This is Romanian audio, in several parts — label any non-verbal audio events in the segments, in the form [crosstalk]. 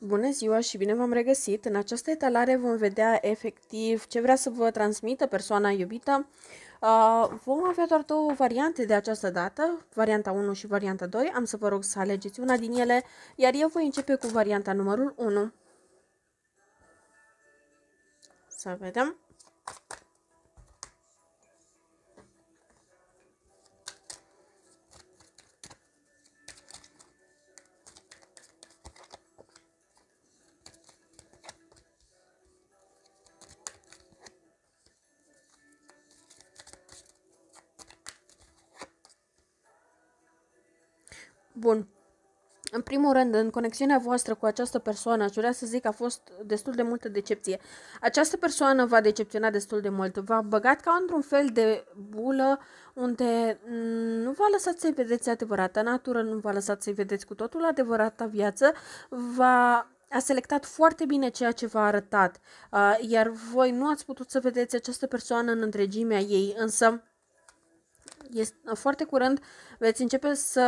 Bună ziua și bine v-am regăsit! În această etalare vom vedea efectiv ce vrea să vă transmită persoana iubită. Vom avea doar două variante de această dată, varianta 1 și varianta 2. Am să vă rog să alegeți una din ele, iar eu voi începe cu varianta numărul 1. Să vedem. Bun. În primul rând, în conexiunea voastră cu această persoană, aș vrea să zic că a fost destul de multă decepție. Această persoană v-a decepționat destul de mult, v-a băgat ca într-un fel de bulă unde nu v-a lăsat să-i vedeți adevărata natură, nu v-a lăsat să-i vedeți cu totul adevărata viață, v-a a selectat foarte bine ceea ce v-a arătat, ah, iar voi nu ați putut să vedeți această persoană în întregimea ei, însă este, foarte curând veți începe să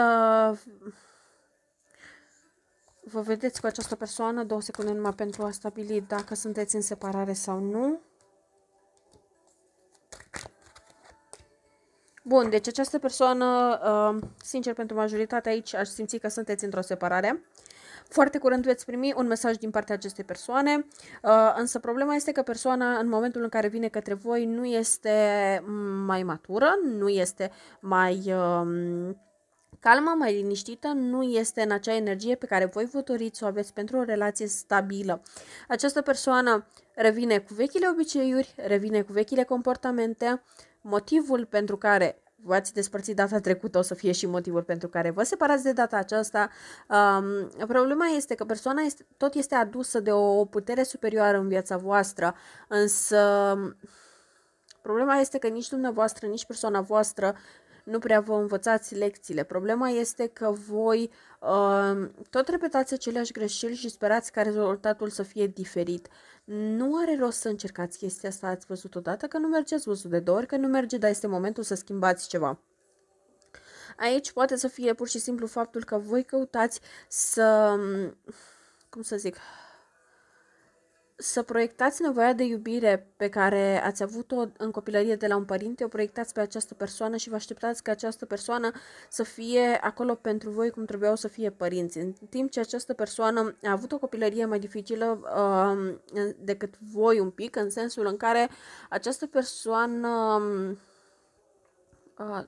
vă vedeți cu această persoană, două secunde numai pentru a stabili dacă sunteți în separare sau nu. Bun, deci această persoană, uh, sincer pentru majoritatea aici, aș simți că sunteți într-o separare. Foarte curând veți primi un mesaj din partea acestei persoane, uh, însă problema este că persoana în momentul în care vine către voi nu este mai matură, nu este mai um, calmă, mai liniștită, nu este în acea energie pe care voi vă doriți să o aveți pentru o relație stabilă. Această persoană revine cu vechile obiceiuri, revine cu vechile comportamente, motivul pentru care v-ați despărțit data trecută, o să fie și motivul pentru care vă separați de data aceasta. Um, problema este că persoana este, tot este adusă de o, o putere superioară în viața voastră, însă problema este că nici dumneavoastră, nici persoana voastră nu prea vă învățați lecțiile. Problema este că voi uh, tot repetați aceleași greșeli și sperați ca rezultatul să fie diferit. Nu are rost să încercați chestia asta, ați văzut odată că nu merge, ați văzut de două ori că nu merge, dar este momentul să schimbați ceva. Aici poate să fie pur și simplu faptul că voi căutați să, mm, cum să zic, să proiectați nevoia de iubire pe care ați avut-o în copilărie de la un părinte, o proiectați pe această persoană și vă așteptați ca această persoană să fie acolo pentru voi cum trebuiau să fie părinți. În timp ce această persoană a avut o copilărie mai dificilă uh, decât voi un pic, în sensul în care această persoană um, uh,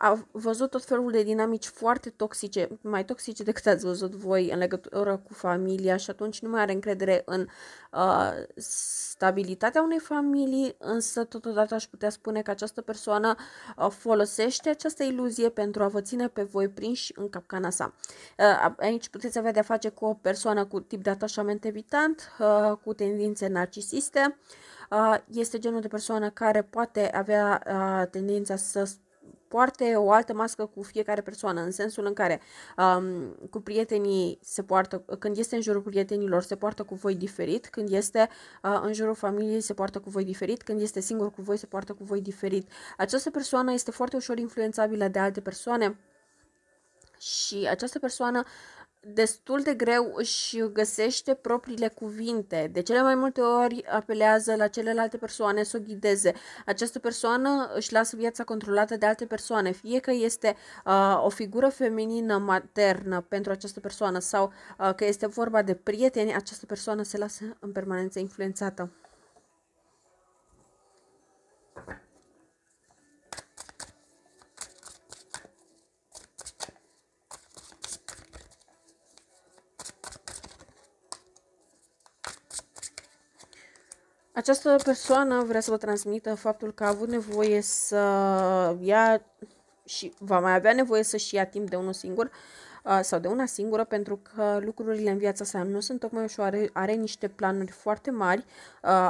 a văzut tot felul de dinamici foarte toxice, mai toxice decât ați văzut voi în legătură cu familia și atunci nu mai are încredere în uh, stabilitatea unei familii, însă totodată aș putea spune că această persoană uh, folosește această iluzie pentru a vă ține pe voi prinși în capcana sa. Uh, aici puteți avea de-a face cu o persoană cu tip de atașament evitant, uh, cu tendințe narcisiste, uh, este genul de persoană care poate avea uh, tendința să poarte o altă mască cu fiecare persoană, în sensul în care um, cu prietenii se poartă, când este în jurul prietenilor se poartă cu voi diferit, când este uh, în jurul familiei se poartă cu voi diferit, când este singur cu voi se poartă cu voi diferit. Această persoană este foarte ușor influențabilă de alte persoane și această persoană destul de greu își găsește propriile cuvinte. De cele mai multe ori apelează la celelalte persoane să o ghideze. Această persoană își lasă viața controlată de alte persoane, fie că este uh, o figură feminină maternă pentru această persoană sau uh, că este vorba de prieteni, această persoană se lasă în permanență influențată. Această persoană vrea să vă transmită faptul că a avut nevoie să ia și va mai avea nevoie să-și ia timp de unul singur sau de una singură pentru că lucrurile în viața sa nu sunt tocmai ușoare, are niște planuri foarte mari,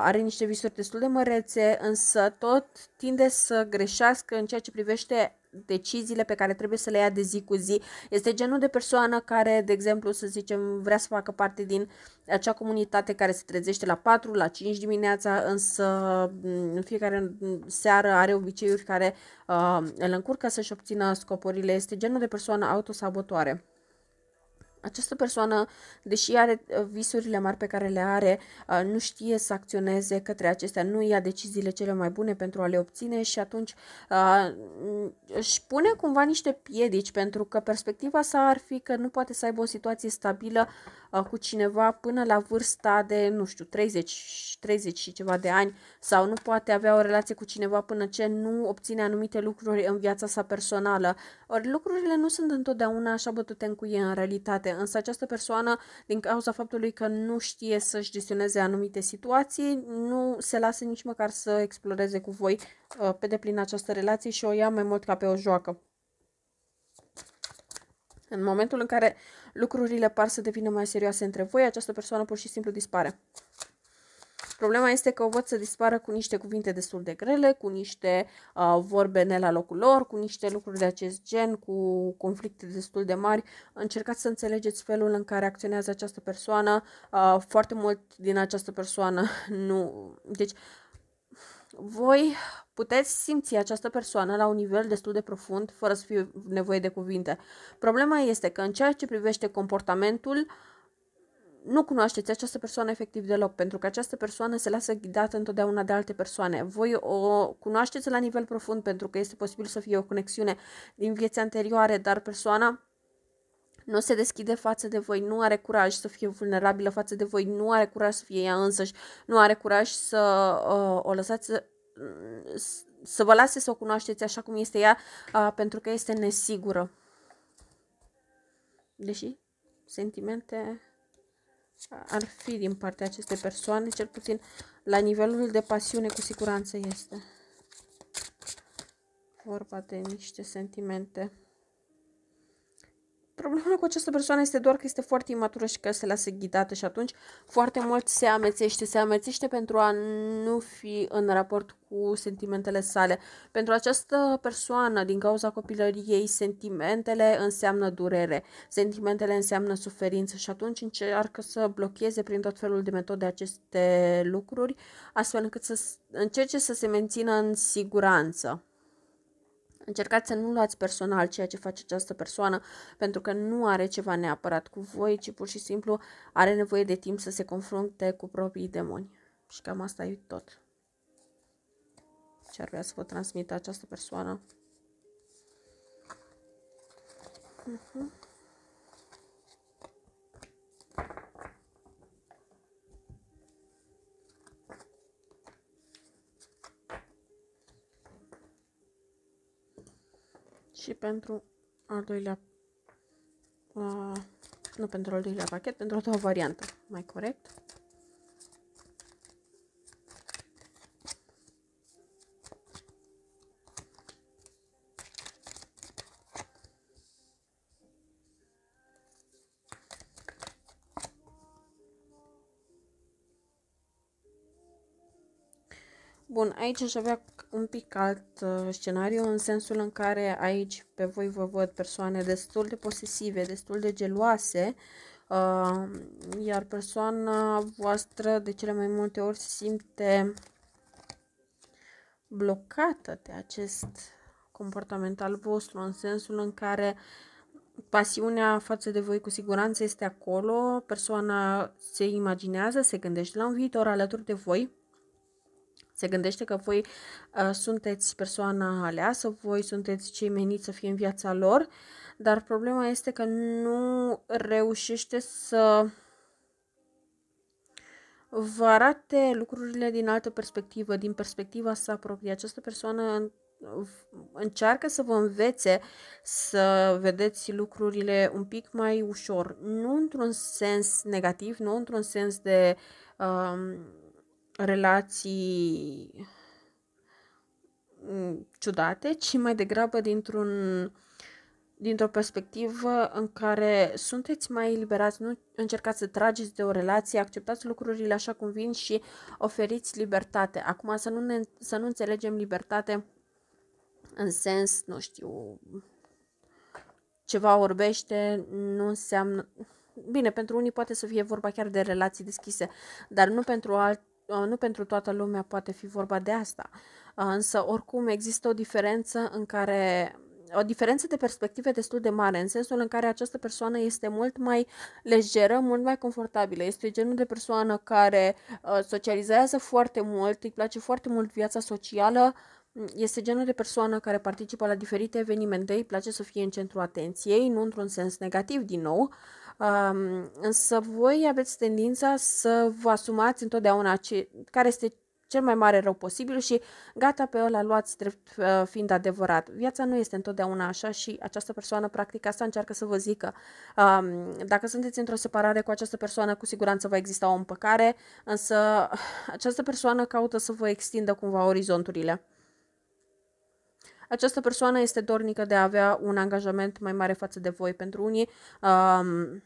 are niște visuri destul de mărețe, însă tot tinde să greșească în ceea ce privește deciziile pe care trebuie să le ia de zi cu zi. Este genul de persoană care, de exemplu, să zicem, vrea să facă parte din acea comunitate care se trezește la 4, la 5 dimineața, însă mm, în fiecare seară are obiceiuri care uh, îl încurcă să-și obțină scopurile. Este genul de persoană autosabotoare. Această persoană, deși are uh, visurile mari pe care le are, uh, nu știe să acționeze către acestea, nu ia deciziile cele mai bune pentru a le obține și atunci uh, își pune cumva niște piedici pentru că perspectiva sa ar fi că nu poate să aibă o situație stabilă Uh, cu cineva până la vârsta de, nu știu, 30, 30 și ceva de ani sau nu poate avea o relație cu cineva până ce nu obține anumite lucruri în viața sa personală. Ori lucrurile nu sunt întotdeauna așa bătute în cuie în realitate, însă această persoană, din cauza faptului că nu știe să-și gestioneze anumite situații, nu se lasă nici măcar să exploreze cu voi uh, pe deplin această relație și o ia mai mult ca pe o joacă. În momentul în care lucrurile par să devină mai serioase între voi, această persoană pur și simplu dispare. Problema este că o văd să dispară cu niște cuvinte destul de grele, cu niște uh, vorbe ne la locul lor, cu niște lucruri de acest gen, cu conflicte destul de mari. Încercați să înțelegeți felul în care acționează această persoană. Uh, foarte mult din această persoană nu... Deci, uh, voi puteți simți această persoană la un nivel destul de profund, fără să fie nevoie de cuvinte. Problema este că în ceea ce privește comportamentul, nu cunoașteți această persoană efectiv deloc, pentru că această persoană se lasă ghidată întotdeauna de alte persoane. Voi o cunoașteți la nivel profund, pentru că este posibil să fie o conexiune din vieți anterioare, dar persoana nu se deschide față de voi, nu are curaj să fie vulnerabilă față de voi, nu are curaj să fie ea însăși, nu are curaj să uh, o lăsați să, mm, să vă lase să o cunoașteți așa cum este ea, uh, pentru că este nesigură. Deși sentimente ar fi din partea acestei persoane, cel puțin la nivelul de pasiune cu siguranță este vorba de niște sentimente. Problema cu această persoană este doar că este foarte imatură și că se lasă ghidată și atunci foarte mult se amețește. Se amețește pentru a nu fi în raport cu sentimentele sale. Pentru această persoană, din cauza copilăriei, sentimentele înseamnă durere, sentimentele înseamnă suferință și atunci încearcă să blocheze prin tot felul de metode aceste lucruri, astfel încât să încerce să se mențină în siguranță. Încercați să nu luați personal ceea ce face această persoană, pentru că nu are ceva neapărat cu voi, ci pur și simplu are nevoie de timp să se confrunte cu proprii demoni. Și cam asta e tot. Ce ar vrea să vă transmită această persoană? Uh-huh. și pentru al doilea, uh, nu pentru al doilea pachet, pentru a doua variantă, mai corect. Bun, aici aș avea un pic alt uh, scenariu în sensul în care aici pe voi vă văd persoane destul de posesive, destul de geloase, uh, iar persoana voastră de cele mai multe ori se simte blocată de acest comportament al vostru, în sensul în care pasiunea față de voi cu siguranță este acolo, persoana se imaginează, se gândește la un viitor alături de voi, se gândește că voi uh, sunteți persoana aleasă, voi sunteți cei meniți să fie în viața lor, dar problema este că nu reușește să vă arate lucrurile din altă perspectivă, din perspectiva sa proprie. Această persoană încearcă să vă învețe să vedeți lucrurile un pic mai ușor. Nu într-un sens negativ, nu într-un sens de Uh, relații mm, ciudate, ci mai degrabă dintr-un dintr-o perspectivă în care sunteți mai eliberați, nu încercați să trageți de o relație, acceptați lucrurile așa cum vin și oferiți libertate. Acum să nu, ne, să nu înțelegem libertate în sens, nu știu, ceva orbește, nu înseamnă... Bine, pentru unii poate să fie vorba chiar de relații deschise, dar nu pentru alt, nu pentru toată lumea poate fi vorba de asta, însă oricum există o diferență în care o diferență de perspective destul de mare, în sensul în care această persoană este mult mai lejeră, mult mai confortabilă. Este genul de persoană care socializează foarte mult, îi place foarte mult viața socială, este genul de persoană care participă la diferite evenimente, îi place să fie în centrul atenției, nu într-un sens negativ din nou, Însă voi aveți tendința să vă asumați întotdeauna ce, care este cel mai mare rău posibil și gata pe ăla luați drept uh, fiind adevărat. Viața nu este întotdeauna așa și această persoană practic asta încearcă să vă zică. Dacă sunteți într-o separare cu această persoană, cu siguranță va exista o împăcare, însă uh, această persoană caută să vă extindă cumva orizonturile această persoană este dornică de a avea un angajament mai mare față de voi. Pentru unii, um,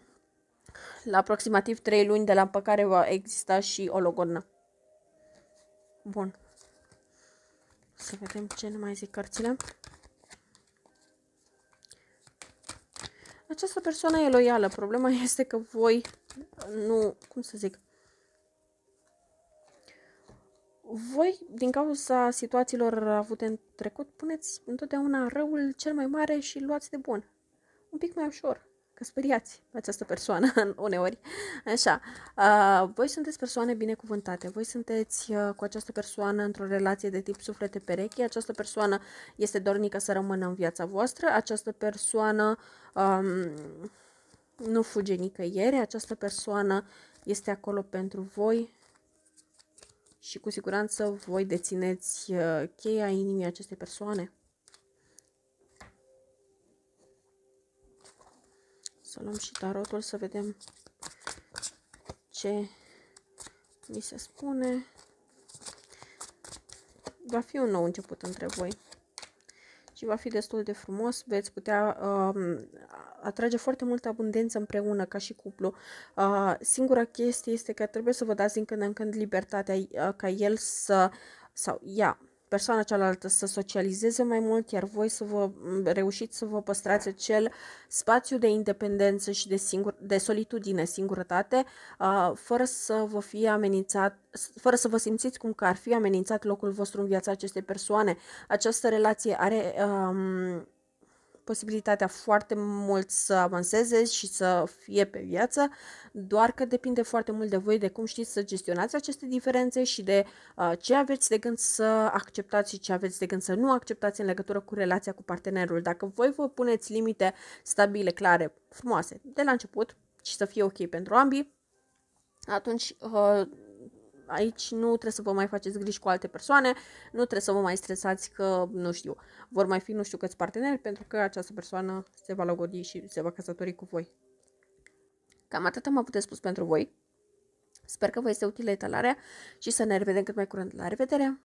la aproximativ 3 luni de la împăcare va exista și o logodnă. Bun. Să vedem ce ne mai zic cărțile. Această persoană e loială. Problema [laughs] este că voi nu, cum să zic, voi, din cauza situațiilor avute în trecut, puneți întotdeauna răul cel mai mare și luați de bun. Un pic mai ușor, că speriați această persoană [laughs] uneori. Așa, uh, voi sunteți persoane binecuvântate, voi sunteți uh, cu această persoană într-o relație de tip suflete perechi. această persoană este dornică să rămână în viața voastră, această persoană um, nu fuge nicăieri, această persoană este acolo pentru voi și cu siguranță voi dețineți uh, cheia inimii acestei persoane. Să luăm și tarotul să vedem ce mi se spune. Va fi un nou început între voi și va fi destul de frumos, veți putea uh, atrage foarte multă abundență împreună ca și cuplu. Uh, singura chestie este că trebuie să vă dați din când în când libertatea uh, ca el să sau ea persoana cealaltă să socializeze mai mult, iar voi să vă reușiți să vă păstrați acel spațiu de independență și de, singur, de solitudine, singurătate, uh, fără să vă fie amenințat, fără să vă simțiți cum că ar fi amenințat locul vostru în viața acestei persoane. Această relație are um, posibilitatea foarte mult să avanseze și să fie pe viață, doar că depinde foarte mult de voi, de cum știți să gestionați aceste diferențe și de uh, ce aveți de gând să acceptați și ce aveți de gând să nu acceptați în legătură cu relația cu partenerul. Dacă voi vă puneți limite stabile, clare, frumoase, de la început și să fie ok pentru ambii, atunci uh, aici nu trebuie să vă mai faceți griji cu alte persoane, nu trebuie să vă mai stresați că, nu știu, vor mai fi nu știu câți parteneri pentru că această persoană se va logodi și se va căsători cu voi. Cam atât am avut de spus pentru voi. Sper că vă este utilă etalarea și să ne revedem cât mai curând. La revedere!